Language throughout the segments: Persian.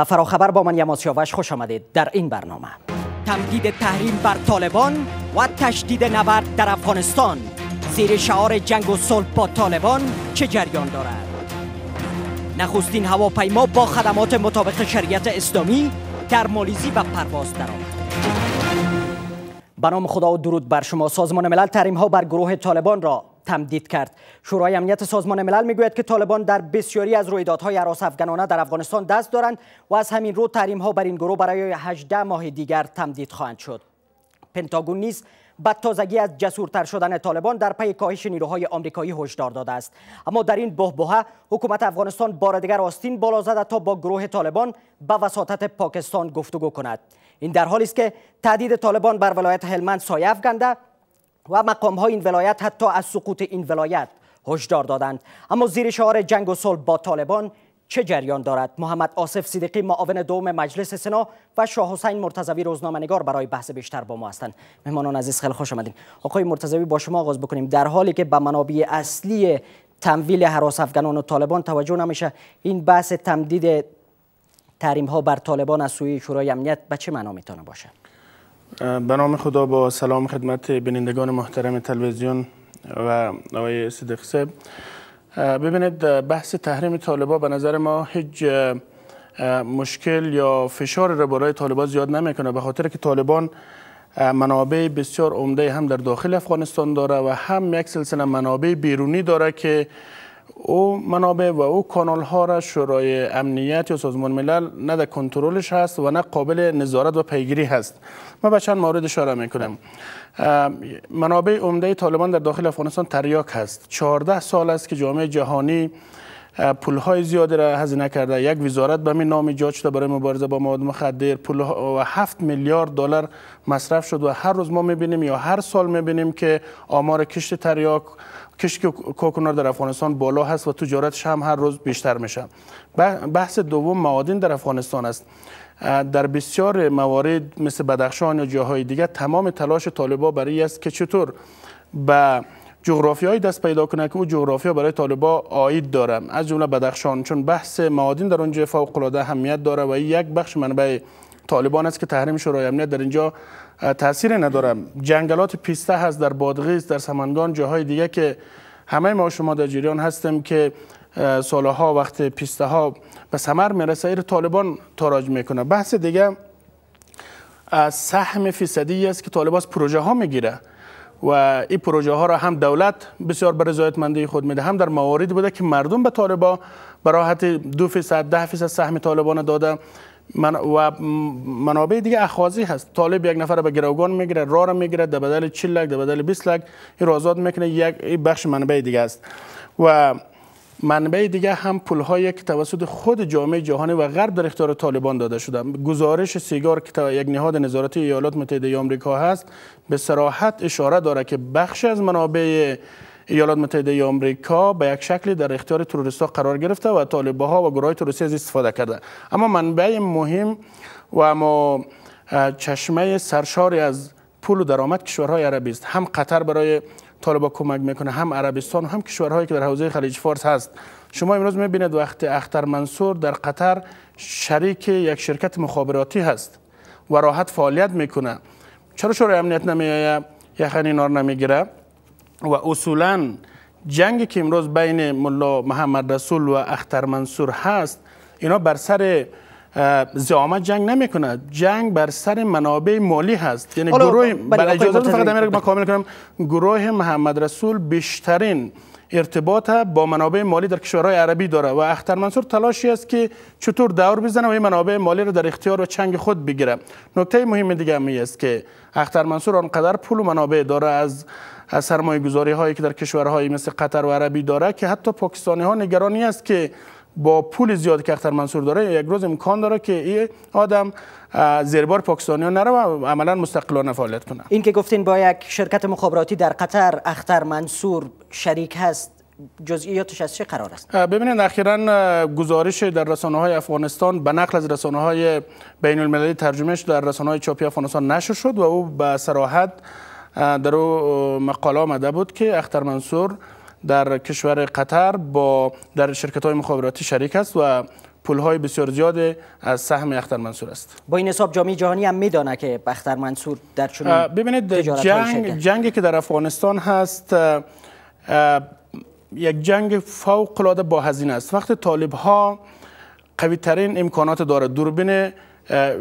به فراخبر با من یماسیاوش خوش آمدید در این برنامه تمدید تحریم بر طالبان و تشدید نبرد در افغانستان زیر شعار جنگ و صلح با طالبان چه جریان دارد نخستین هواپیما با خدمات مطابق شریعت اسلامی در مالیزی و پرواز درآمد به نام خدا و درود بر شما سازمان ملل تحریم ها بر گروه طالبان را تمدید کرد شورای امنیت سازمان ملل میگوید که طالبان در بسیاری از رویدادهای عراس افغانانه در افغانستان دست دارند و از همین رو تحریم ها بر این گروه برای 18 ماه دیگر تمدید خواهند شد پنتاگون نیز تازگی از جسورتر شدن طالبان در پی کاهش نیروهای آمریکایی هشدار داده است اما در این بهبهه حکومت افغانستان بار دیگر آستین بالا زده تا با گروه طالبان به وساطت پاکستان گفتگو کند این در حالی است که تهدید طالبان بر ولایت هلمند سایه افکنده و مقام های این ولایت حتی از سقوط این ولایت هشدار دادند اما زیر شعار جنگ و صلح با طالبان چه جریان دارد محمد آصف صدیقی معاون دوم مجلس سنا و شاه حسین مرتضوی روزنامه‌نگار برای بحث بیشتر با ما هستند مهمانان عزیز خیلی خوش آمدید آقای مرتضوی با شما آغاز بکنیم در حالی که به منابع اصلی تمویل حراس افغانان و طالبان توجه نمیشه این بحث تمدید تحریم ها بر طالبان از سوی شورای امنیت به چه معنا میتونه باشه به نام خدا با سلام خدمت بینندگان محترم تلویزیون و آقای صدیق صاحب ببینید بحث تحریم طالبا به نظر ما هیچ مشکل یا فشار را برای طالبان زیاد نمیکنه به خاطر که طالبان منابع بسیار عمده هم در داخل افغانستان داره و هم یک سلسله منابع بیرونی داره که او منابع و او کانال ها را شورای امنیت یا سازمان ملل نه در کنترلش هست و نه قابل نظارت و پیگیری هست من به چند مورد اشاره میکنم منابع عمده طالبان در داخل افغانستان تریاک هست 14 سال است که جامعه جهانی پول های زیادی را هزینه کرده یک وزارت به نام ایجاد شده برای مبارزه با مواد مخدر پول و 7 میلیارد دلار مصرف شد و هر روز ما میبینیم یا هر سال میبینیم که آمار کشت تریاک کشت کوکنار در افغانستان بالا هست و تجارتش هم هر روز بیشتر میشه بحث دوم معادن در افغانستان است در بسیار موارد مثل بدخشان یا جاهای دیگر تمام تلاش طالبا برای است که چطور به جغرافی دست پیدا کنه که او جغرافیا برای طالبا آید داره از جمله بدخشان چون بحث مادین در اونجا فوق العاده همیت داره و یک بخش منبع طالبان است که تحریم شورای امنیت در اینجا تاثیر ندارم جنگلات پیسته هست در بادغیس در سمنگان جاهای دیگه که همه ما شما در جریان هستیم که سالها وقت پیسته ها به ثمر میرسه ایر طالبان تاراج میکنه بحث دیگه سهم فیصدی است که طالبان از پروژه ها میگیره و این پروژه ها را هم دولت بسیار به رضایتمندی خود میده هم در مواردی بوده که مردم به طالبان به دو فیصد ده فیصد سهم طالبان داده من و منابع دیگه اخوازی هست طالب یک نفر به گروگان میگیره را را میگیره در بدل 40 لک در بدل 20 لک این آزاد میکنه یک بخش منبع دیگه است و منبع دیگه هم پولهایی که توسط خود جامعه جهانی و غرب در اختیار طالبان داده شده گزارش سیگار که یک نهاد نظارتی ایالات متحده آمریکا هست به سراحت اشاره داره که بخش از منابع ایالات متحده ای آمریکا به یک شکلی در اختیار تروریست ها قرار گرفته و طالبه ها و گروه تروریستی از استفاده کرده اما منبع مهم و اما چشمه سرشاری از پول و درآمد کشورهای عربی است هم قطر برای طالبا کمک میکنه هم عربستان و هم کشورهایی که در حوزه خلیج فارس هست شما امروز میبینید وقت اختر منصور در قطر شریک یک شرکت مخابراتی هست و راحت فعالیت میکنه چرا شورای امنیت نمیآید یا نار نمیگیره و اصولا جنگی که امروز بین ملا محمد رسول و اختر منصور هست اینا بر سر زعامت جنگ نمی کند جنگ بر سر منابع مالی هست یعنی گروه بله، برای اجازه فقط من کامل کنم گروه محمد رسول بیشترین ارتباط با منابع مالی در کشورهای عربی داره و اختر منصور تلاشی است که چطور دور بزنه و این منابع مالی رو در اختیار و چنگ خود بگیره نکته مهم دیگه همی است که اختر منصور آنقدر پول و منابع داره از از سرمایه گذاری هایی که در کشورهایی مثل قطر و عربی داره که حتی پاکستانی ها نگرانی است که با پول زیاد که اختر منصور داره یک روز امکان داره که این آدم زیربار پاکستانی ها نره و عملا مستقلانه فعالیت کنه این که گفتین با یک شرکت مخابراتی در قطر اختر منصور شریک هست جزئیاتش از چه قرار است ببینید اخیرا گزارش در رسانه های افغانستان به نقل از رسانه های بین المللی ترجمهش در رسانه های چاپی افغانستان نشر شد و او به سراحت در او مقاله آمده بود که اختر منصور در کشور قطر با در شرکت های مخابراتی شریک است و پول های بسیار زیاد از سهم اختر منصور است با این حساب جامعه جهانی هم میدانه که اختر منصور در چون ببینید جنگ جنگی که در افغانستان هست یک جنگ فوق العاده با هزینه است وقتی طالب ها قوی ترین امکانات داره دوربین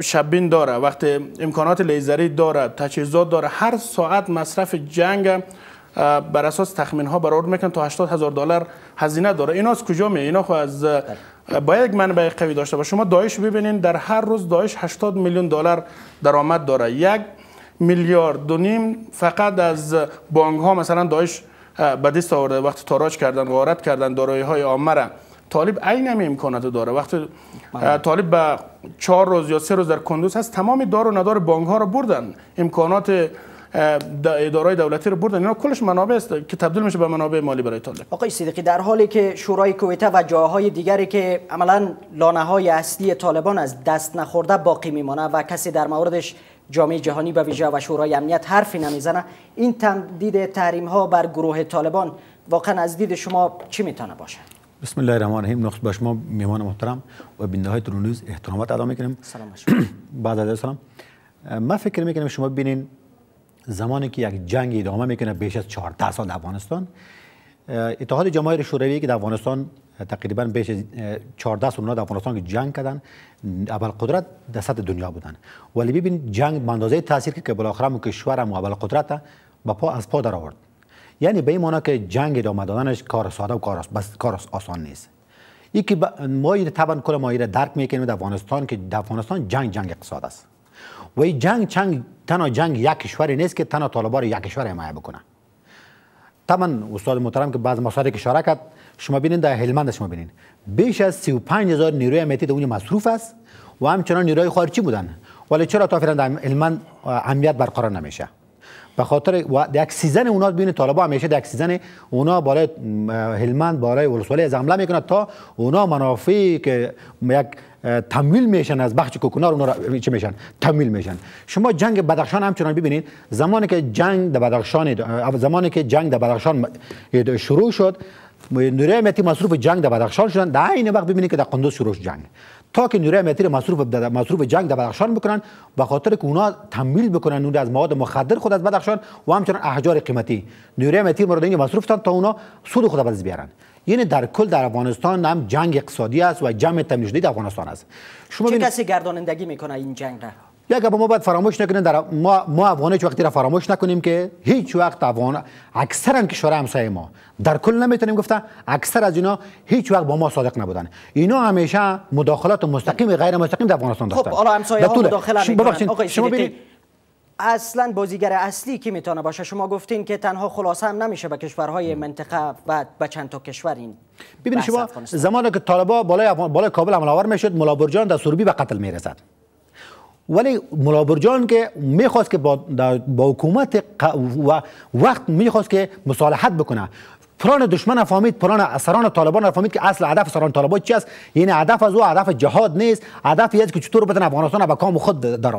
شبین داره وقتی امکانات لیزری داره تجهیزات داره هر ساعت مصرف جنگ بر اساس تخمین ها برآورد میکنن تا 80 هزار دلار هزینه داره اینا از کجا می اینا خو از با یک منبع قوی داشته باشه شما دایش ببینین در هر روز دایش 80 میلیون دلار درآمد داره یک میلیارد دو فقط از بانک ها مثلا دایش به دست آورده وقتی تاراج کردن غارت کردن دارایی های عامه طالب عین همه امکانات داره وقتی بله. طالب به چهار روز یا سه روز در کندوز هست تمام دار و ندار بانک ها رو بردن امکانات ادارای دولتی رو بردن اینا کلش منابع است که تبدیل میشه به منابع مالی برای طالب آقای صدیقی در حالی که شورای کویته و جاهای دیگری که عملا لانه های اصلی طالبان از دست نخورده باقی میمانه و کسی در موردش جامعه جهانی به ویژه و شورای امنیت حرفی نمیزنه این تمدید تحریم ها بر گروه طالبان واقعا از دید شما چی میتونه باشه بسم الله الرحمن الرحیم نخست به شما میهمان محترم و بینده های ترونوز احترامات ادا میکنیم سلام بعد از سلام ما فکر میکنیم شما ببینین زمانی که یک جنگ ادامه میکنه بیش از 14 سال در افغانستان اتحاد جماهیر شوروی که در افغانستان تقریبا بیش از 14 سال در افغانستان که جنگ کردن اول قدرت در سطح دنیا بودن ولی ببین جنگ به اندازه تاثیر که بالاخره کشور مو اول قدرت با پا از پا در آورد یعنی به این معنا که جنگ ادامه دادنش کار ساده و کار, بس کار آسان نیست ای که ما طبعا کل ما را درک میکنیم در افغانستان که در افغانستان جنگ جنگ اقتصاد است و این جنگ چنگ تنها جنگ یک کشوری نیست که تنها طالبان یک کشور حمایت بکنن طبعا استاد محترم که بعض مصادر اشاره شارکت شما ببینید در هلمند شما ببینید بیش از 35000 نیروی امنیتی در اونجا مصروف است و همچنان نیروی خارجی بودن ولی چرا تا فعلا در هلمند امنیت برقرار نمیشه به خاطر یک سیزن اونا بین طالبا همیشه یک سیزن اونا برای هلمند برای ولسوالی از حمله میکنه تا اونا منافعی که یک تمویل میشن از بخش کوکنار اونا را چه میشن تمویل میشن شما جنگ بدخشان همچنان ببینید زمانی که جنگ در بدخشان زمانی که جنگ در بدخشان شروع شد نوری امنیتی مصروف جنگ در بدخشان شدن در این وقت ببینید که در قندوز شروع جنگ تا که نیروی امنیتی مصروف مصروف جنگ در بدخشان بکنن به خاطر که اونا تمیل بکنن اون از مواد مخدر خود از بدخشان و همچنان احجار قیمتی نیروی امنیتی مورد اینکه مصروف تا اونا سود خود از بیارن یعنی در کل در افغانستان هم جنگ اقتصادی است و جمع شده در افغانستان است شما چه کسی گردانندگی میکنه این جنگ را یک ما باید فراموش نکنیم در ما ما افغان هیچ وقتی را فراموش نکنیم که هیچ وقت افغان اکثرا کشور همسایه ما در کل نمیتونیم گفته اکثر از اینا هیچ وقت با ما صادق نبودن اینا همیشه مداخلات مستقیم غیر مستقیم در افغانستان خب، داشتن خب مداخله شما ببینید اصلا بازیگر اصلی که میتونه باشه شما گفتین که تنها خلاصه هم نمیشه به کشورهای منطقه و به چند تا کشور این ببینید شما زمانی که طالبان بالای بالای کابل حمله آور میشد ملا برجان در سوربی به قتل میرسد ولی ملابر جان که میخواست که با, با حکومت و وقت میخواست که مصالحت بکنه پران دشمن فهمید پران سران طالبان فهمید که اصل هدف سران طالبان چی است یعنی هدف از او هدف جهاد نیست هدف است که چطور بتن افغانستان به کام خود در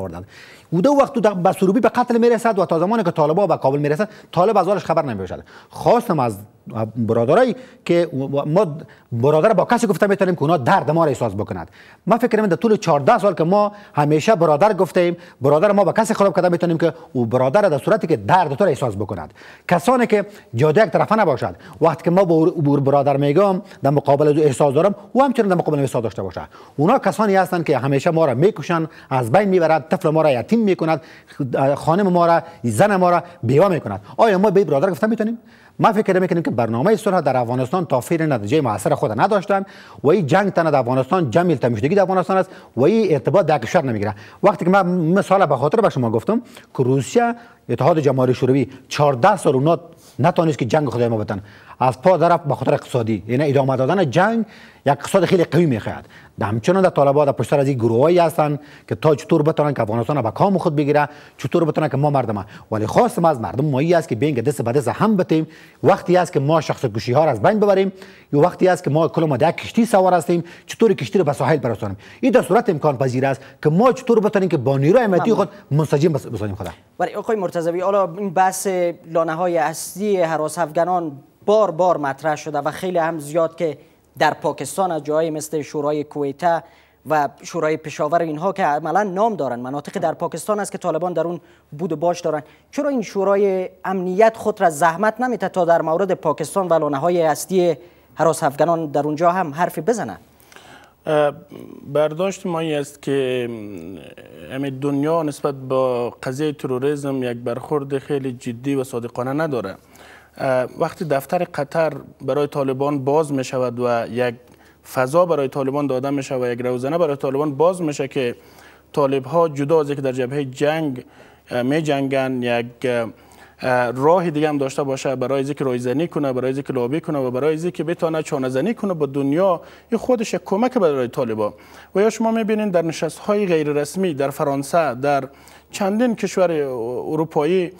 دو وقت تو سروبی به قتل میرسد و تا زمانی که طالبا به کابل میرسد طالب از حالش خبر نمیشد خواستم از برادرایی که ما برادر با کسی گفته میتونیم که اونا درد ما را احساس بکنند ما فکر در طول 14 سال که ما همیشه برادر گفتیم برادر ما با کسی خراب کرده میتونیم که او برادر در صورتی که درد تو را احساس بکند کسانی که جاده یک طرفه نباشد وقتی که ما به برادر میگم در مقابل دو احساس دارم او هم چرا در مقابل احساس داشته باشه اونا کسانی هستند که همیشه ما را میکشن از بین میبرند طفل ما را یتیم می کند خانم ما را زن ما را بیوا کند آیا ما به برادر گفتن میتونیم ما فکر میکنیم که برنامه صلح در افغانستان تا فیر نتیجه موثر خود نداشتن و این جنگ تن در افغانستان جمیل تمشدگی در افغانستان است و این ارتباط در کشور نمیگیره وقتی که من مثال به خاطر به شما گفتم که روسیه اتحاد جماهیر شوروی 14 سال اونا نتونست که جنگ خدای ما بتن از پا درفت به خاطر اقتصادی یعنی ادامه دادن جنگ یک اقتصاد خیلی قوی میخواهد در همچنان در طالبان در پشتر از این هایی هستند که تا چطور بتونن که افغانستان به کام خود بگیره چطور بتونن که ما مردم ها. ولی خواست ما از مردم مایی است که بین دست به دست هم بتیم وقتی است که ما شخص گوشی ها را از بین ببریم یا وقتی است که ما کل ما در کشتی سوار هستیم چطور کشتی رو به ساحل برسانیم این در صورت امکان پذیر است که ما چطور بتونیم که با نیروی امنیتی خود منسجم بسازیم خدا ولی آقای مرتضوی حالا این بحث لانه های اصلی حراس بار بار مطرح شده و خیلی هم زیاد که در پاکستان از جایی مثل شورای کویتا و شورای پشاور اینها که عملا نام دارن مناطق در پاکستان است که طالبان در اون بود و باش دارن چرا این شورای امنیت خود را زحمت نمیته تا در مورد پاکستان و لانه های اصلی حراس افغانان در اونجا هم حرفی بزنه برداشت ما است که امید دنیا نسبت با قضیه تروریسم یک برخورد خیلی جدی و صادقانه نداره وقتی دفتر قطر برای طالبان باز می شود و یک فضا برای طالبان داده شود و یک روزنه برای طالبان باز میشه که طالب ها جدا از که در جبهه جنگ می جنگن یک راه دیگه هم داشته باشه برای اینکه رایزنی کنه برای اینکه لابی کنه و برای اینکه بتانه چانه زنی کنه با دنیا این خودش کمک برای طالبان و یا شما میبینین در نشست های غیر رسمی در فرانسه در چندین کشور اروپایی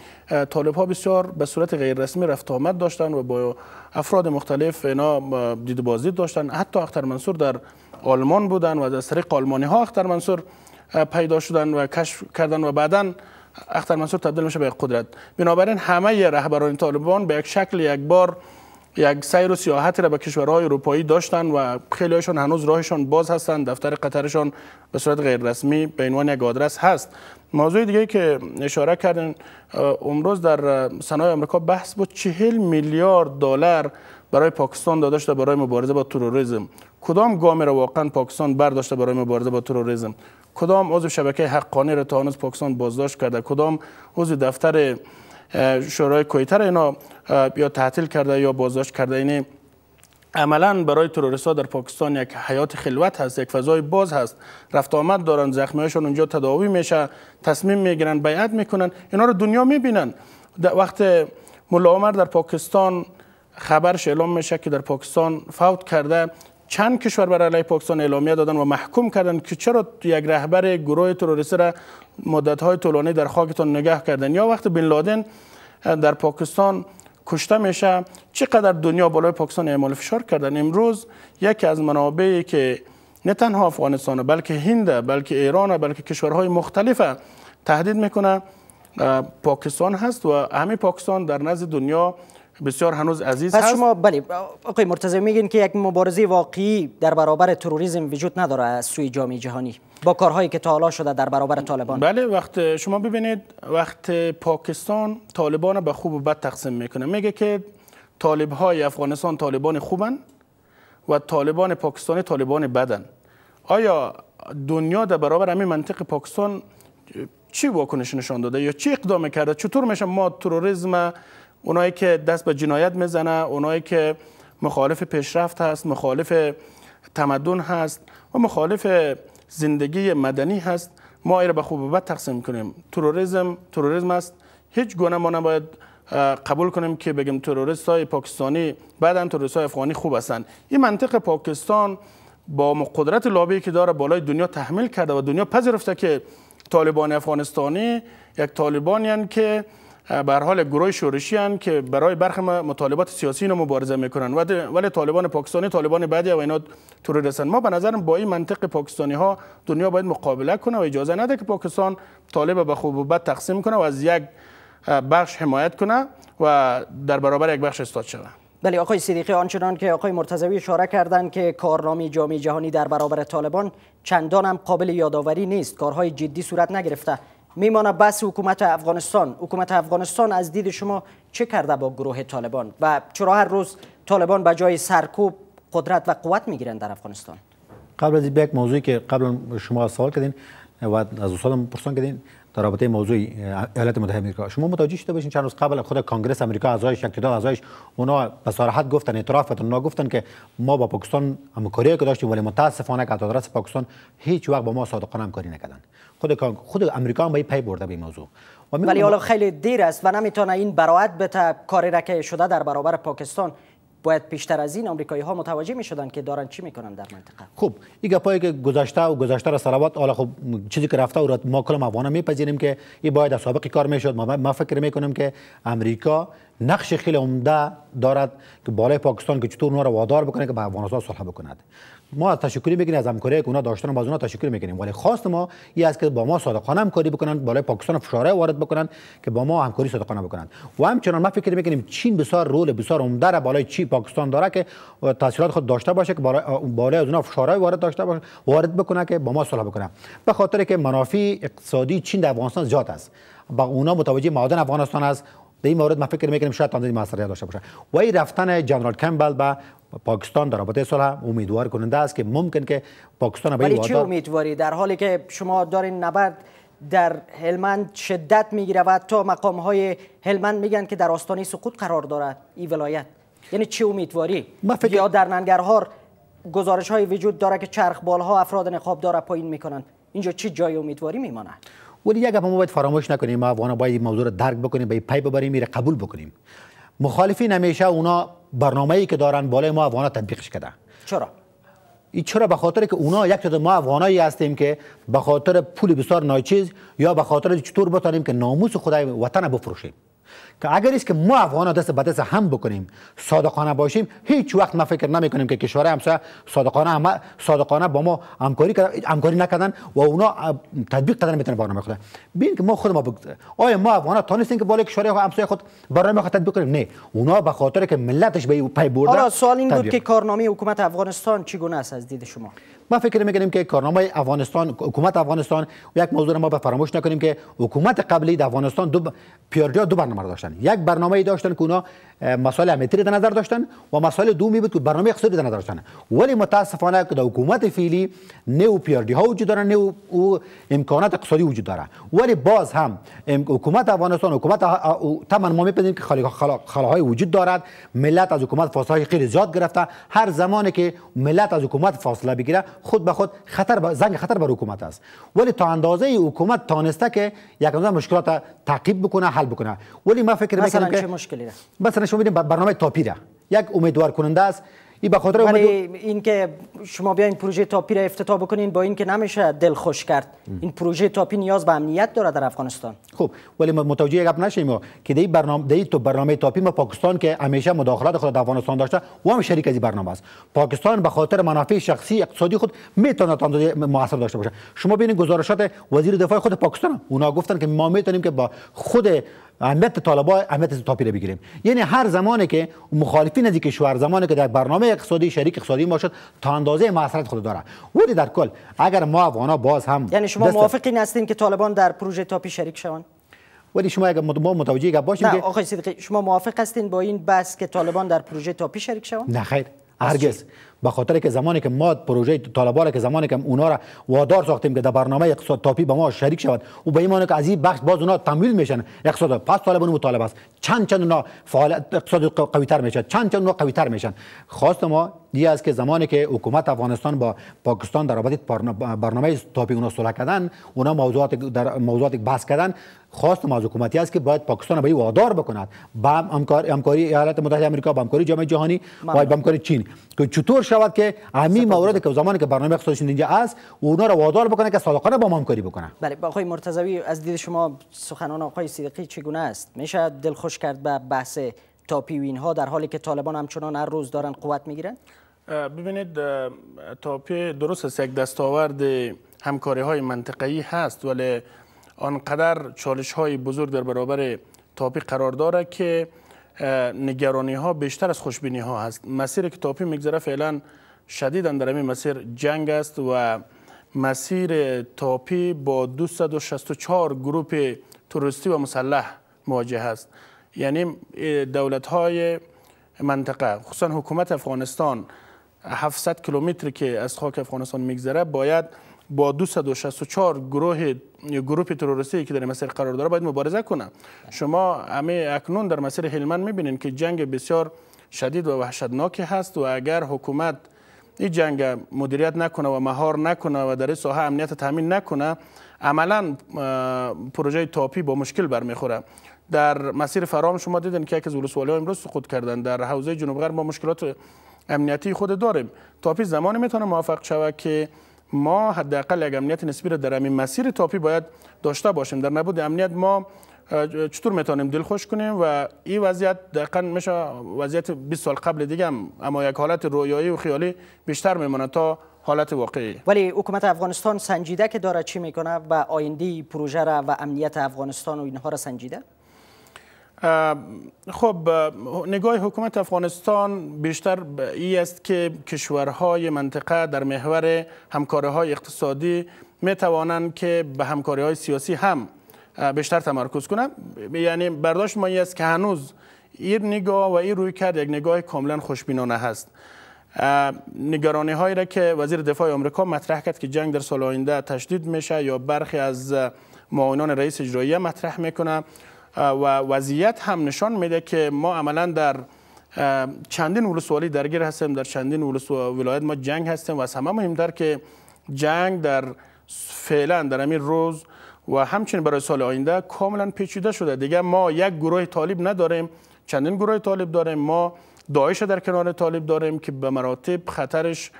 طالب ها بسیار به صورت غیر رسمی رفت آمد داشتن و با افراد مختلف اینا دید بازدید داشتن حتی اختر منصور در آلمان بودن و از طریق آلمانی ها اختر منصور پیدا شدن و کشف کردن و بعدا اختر منصور تبدیل میشه به قدرت بنابراین همه رهبران طالبان به یک شکل یک بار یک سیر و سیاحتی را به کشورهای اروپایی داشتن و خیلیشون هنوز راهشون باز هستن دفتر قطرشان به صورت غیر رسمی به عنوان یک آدرس هست موضوع دیگه که اشاره کردن امروز در صنایع آمریکا بحث بود چهل میلیارد دلار برای پاکستان داده شده برای مبارزه با تروریسم کدام گام را واقعا پاکستان برداشته برای مبارزه با تروریسم کدام عضو شبکه حقانی را تا پاکستان بازداشت کرده کدام عضو دفتر شورای کویتر اینا یا تعطیل کرده یا بازداشت کرده اینه یعنی عملا برای تروریست ها در پاکستان یک حیات خلوت هست یک فضای باز هست رفت آمد دارن هاشون اونجا تداوی میشه تصمیم میگیرن بیعت میکنن اینا رو دنیا میبینن در وقت ملا عمر در پاکستان خبرش اعلام میشه که در پاکستان فوت کرده چند کشور برای علیه پاکستان اعلامیه دادن و محکوم کردن که چرا یک رهبر گروه تروریستی را مدت‌های طولانی در خاکتان نگه کردن یا وقتی بن لادن در پاکستان کشته میشه چقدر دنیا بالای پاکستان اعمال فشار کردن امروز یکی از منابعی که نه تنها افغانستان بلکه هند بلکه ایران بلکه کشورهای مختلف تهدید میکنه پاکستان هست و همه پاکستان در نزد دنیا بسیار هنوز عزیز پس شما بله آقای مرتضی میگین که یک مبارزه واقعی در برابر تروریسم وجود نداره از سوی جامعه جهانی با کارهایی که تا حالا شده در برابر طالبان بله وقت شما ببینید وقت پاکستان طالبان به خوب و بد تقسیم میکنه میگه که طالب های افغانستان طالبان خوبن و طالبان پاکستانی طالبان بدن آیا دنیا در برابر همین منطق پاکستان چی واکنش نشان داده یا چی اقدام کرده چطور میشه ما تروریسم اونایی که دست به جنایت میزنه اونایی که مخالف پیشرفت هست مخالف تمدن هست و مخالف زندگی مدنی هست ما ایره به خوب و بد تقسیم کنیم تروریسم تروریسم است هیچ گونه ما نباید قبول کنیم که بگیم تروریست های پاکستانی بعدا تروریست های افغانی خوب هستند این منطق پاکستان با قدرت لابی که داره بالای دنیا تحمیل کرده و دنیا پذیرفته که طالبان افغانستانی یک طالبانیان که بر حال گروه شورشی که برای برخی مطالبات سیاسی رو مبارزه میکنن ولی طالبان پاکستانی طالبان بعدی و اینا تور رسن ما به نظرم با این منطق پاکستانی ها دنیا باید مقابله کنه و اجازه نده که پاکستان طالب به خوب و بد تقسیم کنه و از یک بخش حمایت کنه و در برابر یک بخش استاد شده بله آقای صدیقی آنچنان که آقای مرتضوی اشاره کردند که کارنامه جامعه جهانی در برابر طالبان چندان هم قابل یادآوری نیست کارهای جدی صورت نگرفته میمانه بس حکومت افغانستان حکومت افغانستان از دید شما چه کرده با گروه طالبان و چرا هر روز طالبان به جای سرکوب قدرت و قوت میگیرند در افغانستان قبل از یک موضوعی که قبلا شما سوال کردین و از استادم پرسان کردین در رابطه موضوع ایالات متحده آمریکا شما متوجه شده باشین چند روز قبل خود کنگره آمریکا اعضایش اقتدا اعضایش اونا به صراحت گفتن اعتراف کردن اونا گفتن که ما با پاکستان هم که داشتیم ولی متاسفانه که درست پاکستان هیچ وقت با ما صادقانه همکاری نکردن خود خود آمریکا هم به پی برده به موضوع ولی حالا خیلی دیر است و نمیتونه این براعت بته کاری را که شده در برابر پاکستان باید بیشتر از این آمریکایی ها متوجه می شدن که دارن چی میکنن در منطقه خب این گپایی که گذشته و گذشته را سلوات حالا خب چیزی که رفته و را ما کلم افغان میپذیریم که این باید از سابقی کار می ما, ما فکر میکنیم که امریکا نقش خیلی عمده دارد که بالای پاکستان که چطور نور وادار بکنه که به افغانستان صلح بکند ما تشکر تشکری از همکاری که اونا داشتن ما از اونا تشکر میکنیم ولی خواست ما این است که با ما صادقانه همکاری بکنن بالای پاکستان فشار وارد بکنن که با ما همکاری صادقانه بکنن و همچنان ما فکر میکنیم چین بسیار رول بسیار عمده را بالای چی پاکستان داره که تاثیرات خود داشته باشه که بالای از اونا فشار وارد داشته باشه وارد بکنه که با ما صلح بکنن به خاطر که منافع اقتصادی چین در افغانستان زیاد است با اونا متوجه معدن افغانستان است در این مورد ما فکر میکنیم شاید تمدید موثریت داشته باشه و این رفتن جنرال کمبل به پاکستان در رابطه صلح امیدوار کننده است که ممکن که پاکستان به ولی امیدواری در حالی که شما دارین نبرد در هلمند شدت میگیره و تا مقام های هلمند میگن که در آستانه سقوط قرار دارد این ولایت یعنی چه امیدواری یا در ننگرهار گزارش های وجود داره که چرخبال ها افراد نقاب داره پایین میکنن اینجا چه جای امیدواری میماند ولی یک ما باید فراموش نکنیم ما افغانا باید این موضوع رو درک بکنیم به پی ببریم میره قبول بکنیم مخالفین همیشه اونا برنامه‌ای که دارن بالای ما افغانا تطبیقش کردن چرا این چرا به خاطر که اونا یک تعداد ما افغانایی هستیم که به خاطر پول بسیار ناچیز یا به خاطر چطور بتانیم که ناموس خدای وطن بفروشیم که اگر است که ما افغان دست به دست هم بکنیم صادقانه باشیم هیچ وقت ما فکر نمی کنیم که کشور همسایه صادقانه هم صادقانه با ما همکاری همکاری نکردن و اونا تطبیق دادن میتونه برنامه خود ببین که ما خود ما بگذار. آیا ما افغان تونستیم که بالای کشور همسایه خود برای خود تطبیق کنیم نه اونا به خاطر که ملتش به پای برده حالا سوال این بود که کارنامه حکومت افغانستان چگونه است از دید شما ما فکر میکنیم که کارنامه افغانستان حکومت افغانستان و یک موضوع ما به فراموش نکنیم که حکومت قبلی در افغانستان دو ب... دو برنامه داشتن یک برنامه داشتن که اونا مسائل امنیتی در نظر داشتن و مسائل دومی بود که برنامه اقتصادی در نظر داشتن ولی متاسفانه که در حکومت فعلی نو پیاردی ها وجود داره او امکانات اقتصادی وجود داره ولی باز هم حکومت افغانستان حکومت تمام ما میپذیریم که خلاهای وجود دارد ملت از حکومت فاصله خیلی زیاد گرفته هر زمانی که ملت از حکومت فاصله بگیره خود به خود خطر با زنگ خطر بر حکومت است ولی تا اندازه حکومت تانسته که یک اندازه مشکلات تعقیب بکنه حل بکنه ولی ما فکر میکنیم که مثلا شما برنامه تاپیره یک امیدوار کننده است این به خاطر این اینکه شما بیاین پروژه تاپی را افتتاح بکنین با این که نمیشه دل خوش کرد این پروژه تاپی نیاز به امنیت داره در افغانستان خب ولی متوجه گپ نشیم که دی برنامه دی تو برنامه تاپی ما پاکستان که همیشه مداخلات خود در افغانستان داشته و هم شریک از این برنامه است پاکستان به خاطر منافع شخصی اقتصادی خود میتونه تا موثر داشته باشه شما ببینید گزارشات وزیر دفاع خود پاکستان اونا گفتن که ما میتونیم که با خود اهمیت طالبا اهمیت تاپی را بگیریم یعنی هر زمانی که مخالفین از کشور زمانی که در برنامه اقتصادی شریک اقتصادی باشد تا اندازه معصرت خود داره ولی در کل اگر ما افغانا باز هم یعنی شما موافقین هستین که طالبان در پروژه تاپی شریک شوند ولی شما اگر ما متوجه گپ باشیم نه آقای صدیقی شما موافق هستین با این بس که طالبان در پروژه تاپی شریک شوند نه خیر هرگز به خاطر که زمانی که ما پروژه طالبان که زمانی که اونا را وادار ساختیم که در برنامه اقتصاد تاپی با ما شریک شود او به ایمان که از این بخش باز اونا تمویل میشن اقتصاد پس طالبان مطالبه است چند چند اونا فعالیت اقتصاد قوی تر میشه چند چند اونا قوی تر میشن خواست ما دی است که زمانی که حکومت افغانستان با پاکستان در رابطه برنامه تاپی اونا صلح کردن اونا موضوعات در موضوعات بحث کردن خواست ما از حکومتی است که باید پاکستان به وادار بکند با همکاری ایالات متحده آمریکا با همکاری جامعه جهانی و با همکاری چین که چطور شود که همین موارد که زمانی که برنامه اقتصادشون اینجا است اونا رو وادار بکنه که صادقانه با ما همکاری بکنه بله با آقای مرتضوی از دید شما سخنان آقای صدیقی چگونه است میشه دلخوش کرد به بحث تاپی و اینها در حالی که طالبان همچنان هر روز دارن قوت میگیرن ببینید تاپی درست است یک دستاورد همکاری های ای هست ولی آنقدر چالش های بزرگ در برابر تاپی قرار داره که نگرانی ها بیشتر از خوشبینی ها هست مسیر که تاپی میگذره فعلا شدید در این مسیر جنگ است و مسیر تاپی با 264 گروپ توریستی و مسلح مواجه است یعنی دولت های منطقه خصوصا حکومت افغانستان 700 کیلومتر که از خاک افغانستان میگذره باید با 264 گروه گروه تروریستی که در مسیر قرار داره باید مبارزه کنه شما همه اکنون در مسیر هلمند میبینین که جنگ بسیار شدید و وحشتناکی هست و اگر حکومت این جنگ مدیریت نکنه و مهار نکنه و در این ساحه امنیت تامین نکنه عملا پروژه تاپی با مشکل برمیخوره در مسیر فرام شما دیدن که یک از ولسوالی امروز سقوط کردن در حوزه جنوب غرب ما مشکلات امنیتی خود داریم تاپی زمانی میتونه موفق شود که ما حداقل یک امنیت نسبی را در همین مسیر تاپی باید داشته باشیم در نبود امنیت ما چطور میتونیم دل خوش کنیم و این وضعیت دقیقا میشه وضعیت 20 سال قبل دیگه هم اما یک حالت رویایی و خیالی بیشتر میمونه تا حالت واقعی ولی حکومت افغانستان سنجیده که داره چی میکنه و آینده پروژه را و امنیت افغانستان و اینها را سنجیده خب نگاه حکومت افغانستان بیشتر ای است که کشورهای منطقه در محور همکاره های اقتصادی می که به همکاری های سیاسی هم بیشتر تمرکز کنند یعنی برداشت ما است که هنوز این نگاه و این روی کرد یک نگاه کاملا خوشبینانه هست نگرانی هایی را که وزیر دفاع آمریکا مطرح کرد که جنگ در سال آینده تشدید میشه یا برخی از معاونان رئیس اجرایی مطرح میکنه و وضعیت هم نشان میده که ما عملا در چندین ولسوالی درگیر هستیم در چندین ولایت ما جنگ هستیم و از همه مهمتر که جنگ در فعلا در همین روز و همچنین برای سال آینده کاملا پیچیده شده دیگه ما یک گروه طالب نداریم چندین گروه طالب داریم ما داعش در کنار طالب داریم که به مراتب خطرش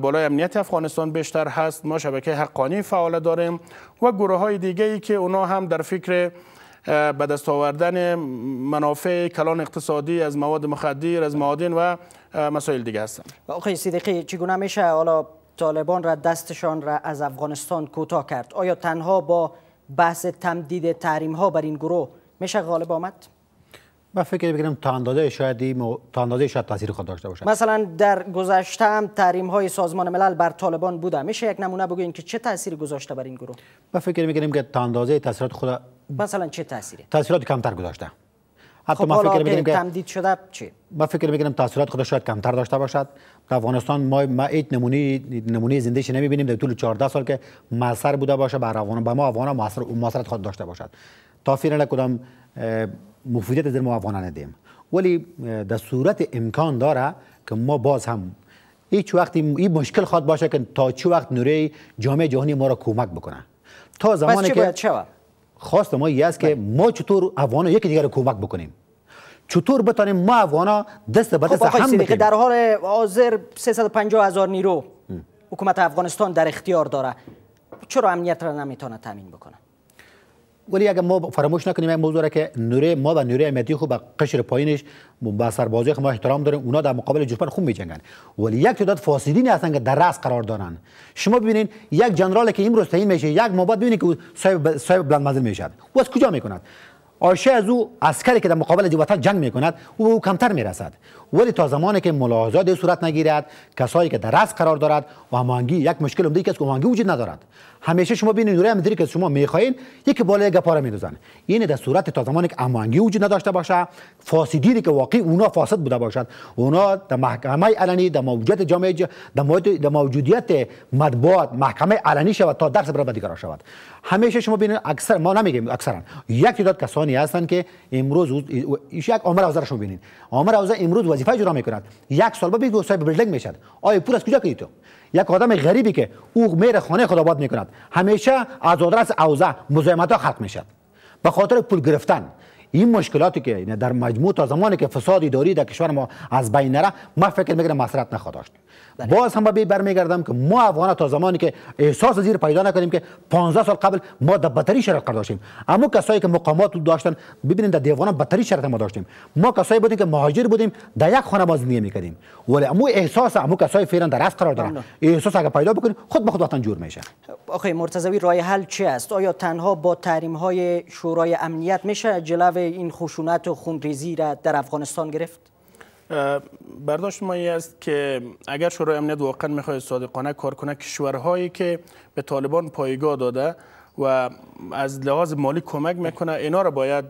بالای امنیت افغانستان بیشتر هست ما شبکه حقانی فعال داریم و گروه های دیگه ای که اونا هم در فکر به دست آوردن منافع کلان اقتصادی از مواد مخدر از معادن و مسائل دیگه هستند آقای صدیقی چگونه میشه حالا طالبان را دستشان را از افغانستان کوتاه کرد آیا تنها با بحث تمدید تحریم ها بر این گروه میشه غالب آمد ما فکر میکنیم تا اندازه شاید مو... تا شاید تاثیر خود داشته باشد مثلا در گذشته هم تحریم های سازمان ملل بر طالبان بوده میشه یک نمونه بگوین که چه تاثیری گذاشته بر این گروه ما فکر میکنیم که تا اندازه تاثیرات خود مثلا چه تاثیری تاثیرات کمتر گذاشته حتی خب ما فکر میکنیم که تمدید شده چی ما فکر میکنیم تاثیرات خود شاید کمتر داشته باشد در افغانستان ما ما هیچ نمونه نمونه زندهش نمیبینیم در طول 14 سال که مؤثر بوده باشه بر افغان به ما افغان موثر موثرت خود داشته باشد تا فعلا کدام مفیدیت در افغانا ندیم ولی در صورت امکان داره که ما باز هم هیچ وقت این مشکل خواد باشه که تا چه وقت نوره جامعه جهانی ما را کمک بکنه تا زمانی که خواست ما است که بله. ما چطور افغانا یکی دیگر کمک بکنیم چطور بتانیم ما افغانا دست به دست خب هم بکنیم در حال حاضر 350 هزار نیرو حکومت افغانستان در اختیار داره چرا امنیت را نمیتونه تامین بکنه ولی اگر ما فراموش نکنیم این موضوع را که نوره ما و نوره امیتی خوب به قشر پایینش با سربازی ما احترام داریم اونا در مقابل جوپن خوب میجنگن ولی یک تعداد فاسدین هستن که در رأس قرار دارن شما ببینید یک جنرال که امروز تعیین میشه یک ما بعد که صاحب بلند منزل میشد او از کجا میکند آشه از او عسکری که در مقابل وطن جنگ میکند او او کمتر میرسد ولی تا زمانی که ملاحظات صورت نگیرد کسایی که در رأس قرار دارد و همانگی یک مشکل عمده که همانگی وجود ندارد همیشه شما ببینید نوری همینطوری که شما میخواین یکی بالای یک پاره میدوزن این یعنی در صورت تا زمانی که همانگی وجود نداشته باشه فاسدینی که واقعی اونا فاسد بوده باشد اونا در محکمه علنی در موجودیت جامعه در موجودیت مطبوعات محکمه علنی شود تا درس برای دیگران شود همیشه شما ببینید اکثر ما نمیگیم اکثرا یک تعداد کسانی هستند که امروز یک عمر شما ببینید عمر اوزر امروز وظیفه یک سال بعد میشد آیا پول از کجا کردی تو یک آدم غریبی که او میره خانه خود آباد میکند همیشه از آدرس اوزه مزاحمت ها خلق میشد به خاطر پول گرفتن این مشکلاتی که در مجموع تا زمانی که فساد اداری در کشور ما از بین نره ما فکر میکنم مسرت نخواهد باز هم به برمیگردم که ما افغان تا زمانی که احساس زیر پیدا نکنیم که 15 سال قبل ما در بدتری شرط قرار داشتیم اما کسایی که مقامات داشتن ببینید در دیوان بتری شرط ما داشتیم ما کسایی بودیم که مهاجر بودیم در یک خانه باز نمی میکردیم ولی امو احساس امو کسایی فعلا در رفت قرار دارن احساس اگر پیدا بکنیم خود به خود وطن جور میشه آخه مرتضوی راه حل چی است آیا تنها با تحریم های شورای امنیت میشه جلو این خشونت و خونریزی را در افغانستان گرفت برداشت ما است که اگر شورای امنیت واقعا میخواهد صادقانه کار کنه کشورهایی که به طالبان پایگاه داده و از لحاظ مالی کمک میکنه اینا را باید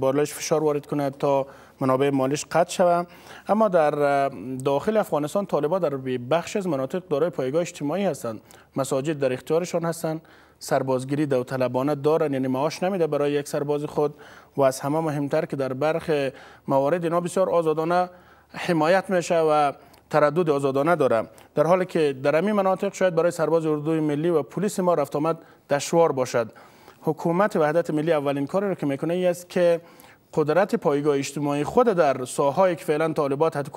بالایش فشار وارد کنه تا منابع مالیش قطع شوه اما در داخل افغانستان طالبان در بخش از مناطق دارای پایگاه اجتماعی هستند مساجد در اختیارشان هستند سربازگیری طلبانه دارن یعنی معاش نمیده برای یک سرباز خود و از همه مهمتر که در برخ موارد اینا بسیار آزادانه حمایت میشه و تردد آزادانه داره در حالی که در همین مناطق شاید برای سرباز اردوی ملی و پلیس ما رفت آمد دشوار باشد حکومت وحدت ملی اولین کاری رو که میکنه این است که قدرت پایگاه اجتماعی خود در ساهایی که فعلا طالبات حتی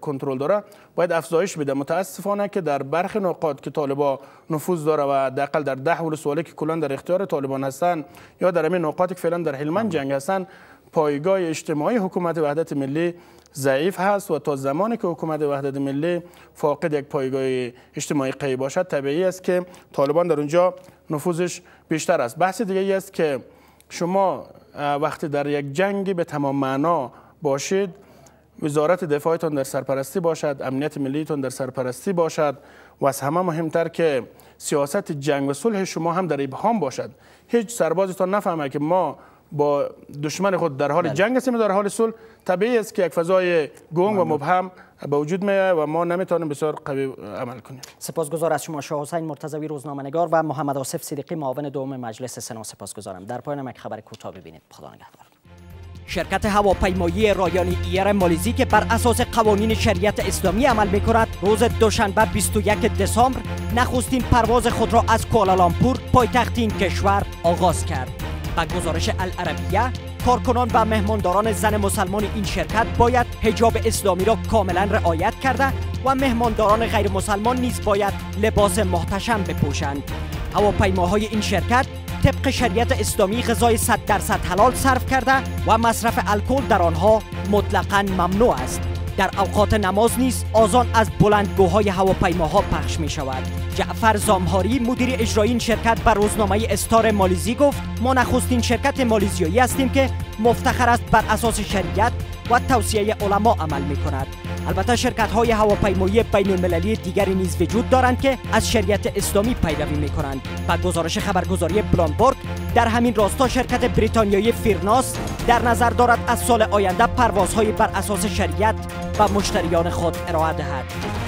کنترل داره باید افزایش بده متاسفانه که در برخی نقاط که طالبا نفوذ داره و دقل در ده ولسوالی که کلان در اختیار طالبان هستن یا در همین نقاط که فعلا در هلمند جنگ هستن پایگاه اجتماعی حکومت وحدت ملی ضعیف هست و تا زمانی که حکومت وحدت ملی فاقد یک پایگاه اجتماعی قوی باشد طبیعی است که طالبان در اونجا نفوذش بیشتر است بحث دیگه است که شما وقتی در یک جنگی به تمام معنا باشید وزارت دفاعتان در سرپرستی باشد امنیت ملیتان در سرپرستی باشد و از همه مهمتر که سیاست جنگ و صلح شما هم در ابهام باشد هیچ سربازتان نفهمه که ما با دشمن خود در حال بله. جنگ هستیم در حال صلح طبیعی است که یک فضای گنگ و مبهم با وجود و ما نمیتونیم بسیار قوی عمل کنیم سپاسگزار از شما شاه حسین مرتضوی روزنامه‌نگار و محمد آصف صدیقی معاون دوم مجلس سنا سپاسگزارم در پایان یک خبر کوتاه ببینید خدا نگهدار شرکت هواپیمایی رایانی ایر مالیزی که بر اساس قوانین شریعت اسلامی عمل می روز دوشنبه 21 دسامبر نخستین پرواز خود را از کوالالامپور پایتخت این کشور آغاز کرد. با گزارش العربیه کارکنان و مهمانداران زن مسلمان این شرکت باید حجاب اسلامی را کاملا رعایت کرده و مهمانداران غیر مسلمان نیز باید لباس محتشم بپوشند هواپیماهای این شرکت طبق شریعت اسلامی غذای 100 درصد حلال صرف کرده و مصرف الکل در آنها مطلقا ممنوع است در اوقات نماز نیز آزان از بلندگوهای هواپیماها پخش می شود جعفر زامهاری مدیر اجرایی این شرکت بر روزنامه استار مالیزی گفت ما نخستین شرکت مالیزیایی هستیم که مفتخر است بر اساس شریعت و توصیه علما عمل می کند البته شرکت های هواپیمایی بین المللی دیگری نیز وجود دارند که از شریعت اسلامی پیروی می کنند و گزارش خبرگزاری بلومبرگ در همین راستا شرکت بریتانیایی فیرناس در نظر دارد از سال آینده پروازهایی بر اساس شریعت و مشتریان خود ارائه دهد